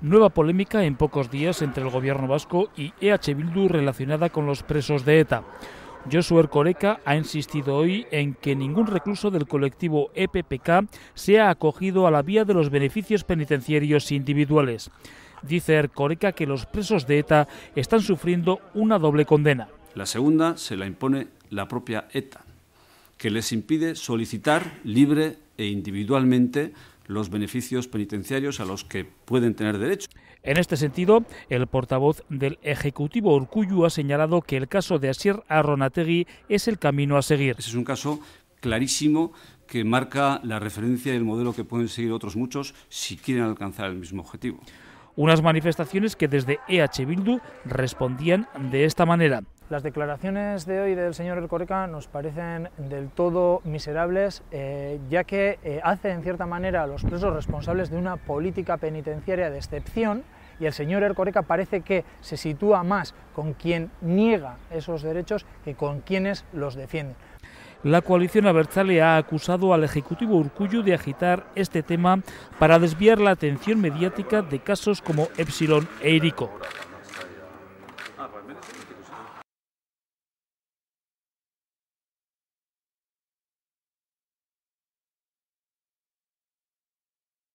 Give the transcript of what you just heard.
Nueva polémica en pocos días entre el gobierno vasco y EH Bildu relacionada con los presos de ETA. Josu Ercoreca ha insistido hoy en que ningún recluso del colectivo EPPK sea acogido a la vía de los beneficios penitenciarios individuales. Dice Ercoreca que los presos de ETA están sufriendo una doble condena. La segunda se la impone la propia ETA, que les impide solicitar libre e individualmente los beneficios penitenciarios a los que pueden tener derecho. En este sentido, el portavoz del Ejecutivo Urcuyu ha señalado que el caso de Asir Arronategui es el camino a seguir. Ese es un caso clarísimo que marca la referencia y el modelo que pueden seguir otros muchos si quieren alcanzar el mismo objetivo. Unas manifestaciones que desde EH Bildu respondían de esta manera. Las declaraciones de hoy del señor Ercoreca nos parecen del todo miserables, eh, ya que eh, hace en cierta manera a los presos responsables de una política penitenciaria de excepción, y el señor Ercoreca parece que se sitúa más con quien niega esos derechos que con quienes los defienden. La coalición abertzale ha acusado al Ejecutivo Urcullu de agitar este tema para desviar la atención mediática de casos como Epsilon e Irico.